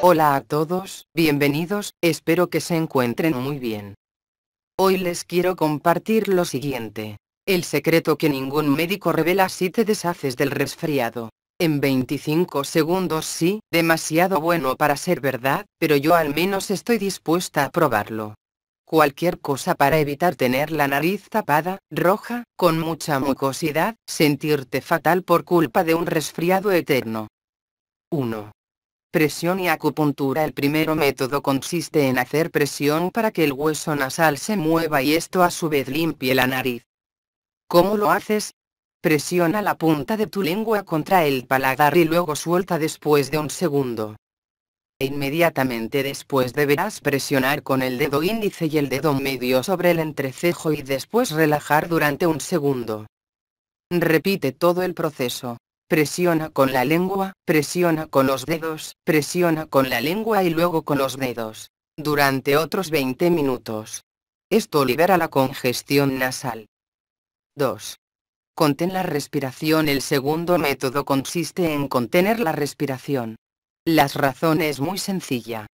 Hola a todos, bienvenidos, espero que se encuentren muy bien. Hoy les quiero compartir lo siguiente. El secreto que ningún médico revela si te deshaces del resfriado. En 25 segundos sí, demasiado bueno para ser verdad, pero yo al menos estoy dispuesta a probarlo. Cualquier cosa para evitar tener la nariz tapada, roja, con mucha mucosidad, sentirte fatal por culpa de un resfriado eterno. 1. Presión y acupuntura El primero método consiste en hacer presión para que el hueso nasal se mueva y esto a su vez limpie la nariz. ¿Cómo lo haces? Presiona la punta de tu lengua contra el paladar y luego suelta después de un segundo. E inmediatamente después deberás presionar con el dedo índice y el dedo medio sobre el entrecejo y después relajar durante un segundo. Repite todo el proceso presiona con la lengua, presiona con los dedos, presiona con la lengua y luego con los dedos. Durante otros 20 minutos. Esto libera la congestión nasal. 2. Contén la respiración. El segundo método consiste en contener la respiración. Las razones muy sencilla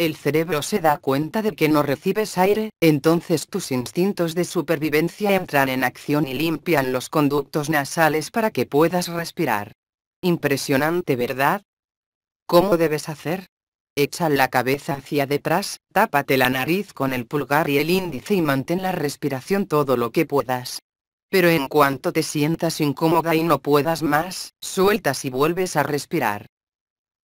el cerebro se da cuenta de que no recibes aire, entonces tus instintos de supervivencia entran en acción y limpian los conductos nasales para que puedas respirar. Impresionante, ¿verdad? ¿Cómo debes hacer? Echa la cabeza hacia detrás, tápate la nariz con el pulgar y el índice y mantén la respiración todo lo que puedas. Pero en cuanto te sientas incómoda y no puedas más, sueltas y vuelves a respirar.